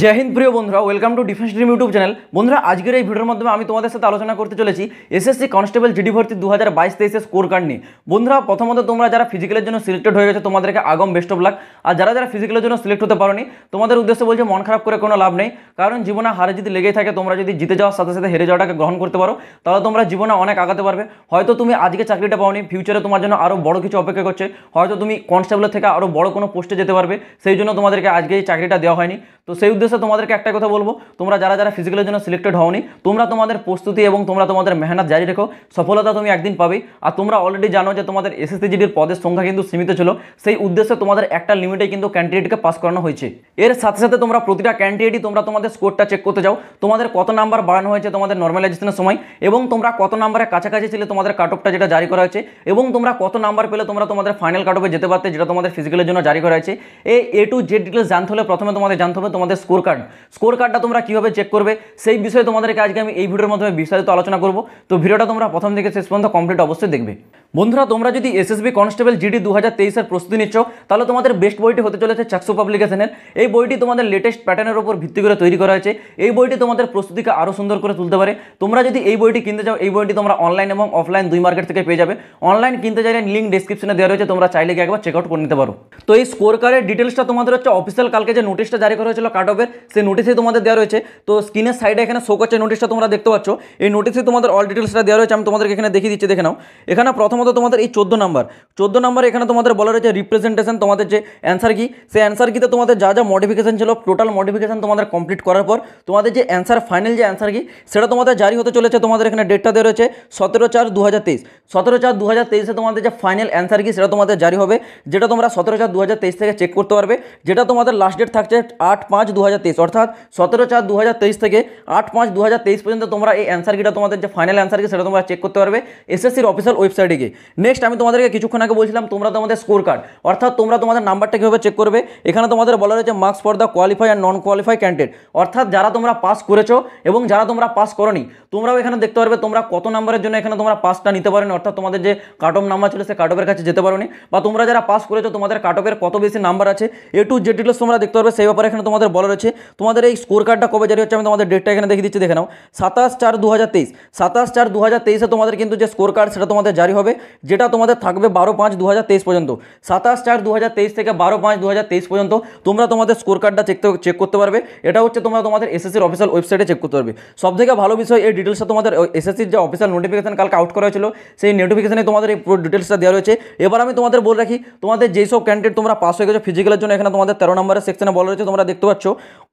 জয় হিন্দ প্রিয় বন্ধুরা welcome to defence dream YouTube channel বন্ধুরা আজকের এই ভিডিওর মাধ্যমে আমি তোমাদের সাথে আলোচনা করতে চলেছি এসএসসি কনস্টেবল জিডি ভর্তি দু হাজার বাইশ তেইশে স্কোর কার্ড নিয়ে বন্ধুরা প্রথমত তোমরা যারা ফিজিক্যালের জন্য সিলেক্টেড হয়ে গেছে তোমাদেরকে আগম বেস্ট অফ লাক আর যারা যারা ফিজিক্যালের জন্য সিলেক্ট হতে পারোনি তোমাদের উদ্দেশ্যে বলছে মন খারাপ করে কোনো লাভ নেই কারণ জীবনে হারে যদি লেগেই থাকে তোমরা যদি জিতে যাওয়ার সাথে সাথে হেরে যাওয়াটাকে গ্রহণ করতে পারো তাহলে তোমরা জীবনে অনেক আগাতে পারবে হয়তো তুমি আজকে চাকরিটা পাওনি ফিউচারে তোমার জন্য আরও বড় কিছু অপেক্ষা করছে হয়তো তুমি কনস্টেবলের থেকে আরও বড় কোনো পোস্টে যেতে পারবে সেই জন্য তোমাদেরকে আজকে এই চাকরিটা দেওয়া হয়নি তো সেই উদ্দেশ্যে তোমাদেরকে একটা কথা বলবো তোমরা যারা যারা ফিজিক্যালের জন্য সিলেক্টেড হওনি তোমরা তোমাদের প্রস্তুতি এবং তোমরা তোমাদের মেহনত জারি রেখো সফলতা তুমি একদিন পাবে আর তোমরা অলরেডি জানো যে তোমাদের এসএসসিজিডির পদের সংখ্যা কিন্তু সীমিত ছিল সেই উদ্দেশ্যে তোমাদের একটা লিমিটে কিন্তু ক্যান্ডিডেটকে পাস করানো হয়েছে এর সাথে সাথে তোমরা প্রতিটা ক্যান্ডিডেটই তোমরা তোমাদের স্কোরটা চেক করতে যাও তোমাদের কত নাম্বার বাড়ানো হয়েছে তোমাদের নর্মালাইজেশনের সময় এবং তোমরা কত নাম্বারের কাছাকাছি ছিলে তোমাদের কাট অফটা যেটা জারি করা হয়েছে এবং তোমরা কত নাম্বার পেলে তোমরা তোমাদের ফাইনাল কাট অফে যেতে পারতে যেটা তোমাদের ফিজিক্যালের জন্য জারি করা হয়েছে এ এ টু জেড ডিটেলস জানতে হলে প্রথমে তোমাদের জানতে হবে তোমাদের স্কোর কার্ড স্কোর কার্ডটা তোমরা কীভাবে চেক করবে সেই বিষয়ে তোমাদেরকে আজকে আমি এই ভিডিওর মাধ্যমে বিস্তারিত আলোচনা করব তো ভিডিওটা তোমরা প্রথম থেকে শেষ পর্যন্ত কমপ্লিট অবশ্যই দেখবে বন্ধুরা তোমরা যদি এসএসবি কনস্টেবল জিডি দু হাজার তেইশের প্রস্তুতি নিচ্ছ তাহলে তোমাদের বেস্ট বইটি হতে চলেছে চাকসু পাবলিকেশনের এই বইটি তোমাদের লেটেস্ট প্যাটার্নের ওপর ভিত্তি করে তৈরি করা হয়েছে এই বইটি তোমাদের প্রস্তুতিকে আরও সুন্দর করে তুলতে পারে তোমরা যদি এই বইটি কিনতে চাও এই বইটি তোমরা অনলাইন এবং অফলাইন দুই মার্কেট থেকে পেয়ে যাবে অনলাইন কিনতে চাইলে লিঙ্ক ডিসক্রিপশনে দেওয়া রয়েছে তোমরা চাইলে একবার চেক আউট করে নিতে পারো তো এই স্কোর কার্ডের ডিটেলসটা তোমাদের হচ্ছে অফিসিয়াল কালকে যে নোটিশটা জারি করা হয়েছিল কাট অফের সেই নোটিশে তোমাদের দেওয়া রয়েছে তো স্ক্রিনের সাইডে এখানে শো করছে নোটিশটা তোমরা দেখতে পাচ্ছ এই নোটিশে তোমাদের অল ডিটেলসটা দেওয়া রয়েছে আমি তোমাদেরকে এখানে দেখিয়ে দিচ্ছি দেখে নাও এখানে প্রথম প্রথমত তোমাদের এই চোদ্দো নাম্বার চোদ্দো নাম্বার এখানে তোমাদের বলা রয়েছে রিপ্রেজেন্টেশন তোমাদের যে অ্যান্সার কি সেই অ্যান্সার কিতে তোমাদের যা যা মডিফিকেশান ছিল টোটাল মডিফিকেশান তোমাদের কমপ্লিট করার পর তোমাদের যে অ্যান্সার ফাইনাল যে অ্যান্সার কি সেটা তোমাদের জারি হতে চলেছে তোমাদের এখানে ডেটটা দেওয়া রয়েছে সতেরো চার দু হাজার তেইশ সতেরো চার দু হাজার তেইশে তোমাদের যে ফাইনাল অ্যান্সার কি সেটা তোমাদের জারি হবে যেটা তোমরা সতেরো চার দু হাজার তেইশ থেকে চেক করতে পারবে যেটা তোমাদের লাস্ট ডেট থাকছে আট পাঁচ দু হাজার তেইশ অর্থাৎ সতেরো চার দু হাজার তেইশ থেকে আট পাঁচ দু হাজার তেইশ পর্যন্ত তোমরা এই অ্যান্সার কিটা তোমাদের যে ফাইনাল অ্যান্সার কি সেটা তোমরা চেক করতে পারবে এসএসসির অফিসিয়াল ওয়েবসাইটে গিয়ে নেক্সট আমি তোমাদেরকে কিছুক্ষণ আগে বলছিলাম তোমরা তোমাদের স্কোর কার্ড অর্থাৎ তোমরা তোমাদের নাম্বারটা কীভাবে চেক করবে এখানে তোমাদের বলা রয়েছে marks for the qualify or non qualify candidate অর্থাৎ যারা তোমরা পাস করেছো এবং যারা তোমরা পাস করনি তোমরাও এখানে দেখতে পারবে তোমরা কত নাম্বারের জন্য এখানে তোমরা পাসটা নিতে পারো অর্থাৎ তোমাদের যে কাট অফ নাম্বার ছিল সে কাট অফের কাছে যেতে পারো বা তোমরা যারা পাস করেছো তোমাদের কাট অফের কত বেশি নাম্বার আছে এ টু যে ডিটেলস তোমরা দেখতে পারবে সেই ব্যাপারে এখানে তোমাদের বলা রয়েছে তোমাদের এই স্কোর কার্ডটা কবে জারি হচ্ছে আমি তোমাদের ডেটটা এখানে দেখিয়ে দিচ্ছি দেখে নাও সাতাশ চার দু হাজার তেইশ সাতাশ চার দু হাজার তেইশে তোমাদের কিন্তু যে স্কোর কার্ড সেটা তোমাদের জারি হবে যেটা তোমাদের থাকবে বারো পাঁচ দু পর্যন্ত সাতাশ চার দু থেকে বারো পাঁচ দু পর্যন্ত তোমরা তোমাদের স্কোর কার্ডটা চেক চেক করতে পারবে এটা হচ্ছে তোমরা তোমাদের এসএসসির অফিসিয়াল ওয়েবসাইটে চেক করতে পারবে সব থেকে ভালো বিষয় এই ডিটেলসটা তোমাদের এসএসসির যে অফিসিয়াল নোটিফিকেশন কালকে আউট করা হয়েছিল সেই নোটিফিকেশানে তোমাদের এই পুরো ডিটেলসটা দেওয়া রয়েছে এবার আমি তোমাদের বলে রাখি তোমাদের যেই সব ক্যান্ডিডেট তোমরা পাস হয়ে গেছো ফিজিক্যালের জন্য এখানে তোমাদের তেরো নম্বরের সেকশনে বলা রয়েছে তোমরা দেখতে পাচ্ছ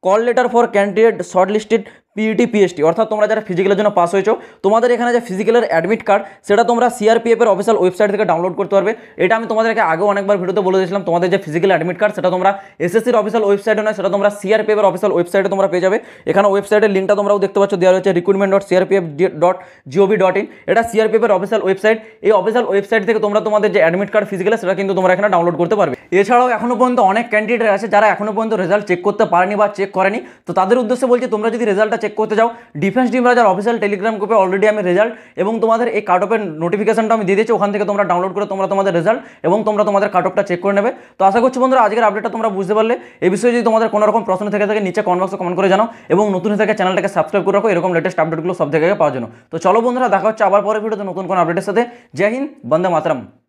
call letter for candidate short listed PET PST e অর্থাৎ তোমরা যারা ফিজিক্যালের জন্য পাস হয়েছো তোমাদের এখানে যে ফিজিক্যালের অ্যাডমিট কার্ড সেটা তোমরা সিআরপিএফের অফিসিয়াল ওয়েবসাইট থেকে ডাউনলোড করতে পারবে এটা আমি তোমাদেরকে আগেও অনেকবার ভিডিওতে বলে দিয়েছিলাম তোমাদের যে ফিজিক্যাল অ্যাডমিট কার্ড সেটা তোমরা এসএসসির অফিসিয়াল ওয়েবসাইটে নয় সেটা তোমরা সিআরপিএফের অফিসিয়াল ওয়েবসাইটে তোমরা পেয়ে যাবে এখানে ওয়েবসাইটের লিঙ্কটা তোমরাও দেখতে পাচ্ছ দেওয়া রয়েছে recruitment dot CRPF dot GOV dot in এটা সিআরপিএফের অফিসিয়াল ওয়েবসাইট এই অফিসিয়াল ওয়েবসাইট থেকে তোমরা তোমাদের যে অ্যাডমিট কার্ড ফিজিক্যাল সেটা কিন্তু তোমরা এখানে ডাউনলোড করতে পারবে এছাড়াও এখনও পর্যন্ত অনেক ক্যান্ডিডেট আছে যারা এখনও পর্যন্ত রেজাল্ট চেক করতে পারেনি বা চেক করেনি তো তাদের উদ্দেশ্যে বলছি তোমরা যদি রেজাল্টটা চেক করতে যাও ডিফেন্স ডিম রাজার অফিসিয়াল টেলিগ্রাম গ্রুপে অলরেডি আমি রেজাল্ট এবং তোমাদের এই কাট অফের নোটিফিকেশনটা আমি দিয়ে দিয়েছি ওখান থেকে তোমরা ডাউনলোড করে তোমরা তোমাদের রেজাল্ট এবং তোমরা তোমাদের কাট অফটা চেক করে নেবে তো আশা করছি বন্ধুরা আজকের আপডেটটা তোমরা বুঝতে পারলে এই বিষয়ে যদি তোমাদের কোনো রকম প্রশ্ন থেকে থাকে নিচে কনবক্সে কমেন্ট করে জানাও এবং নতুন থেকে চ্যানেলটাকে সাবস্ক্রাইব করে রাখো এরকম লেটেস্ট আপডেটগুলো সব জায়গায় পাওয়ার জন্য তো চলো বন্ধুরা দেখা হচ্ছে আবার পরে ভিডিওতে নতুন কোনো আপডেটের সাথে জয় হিন্দ বন্দে মাতরম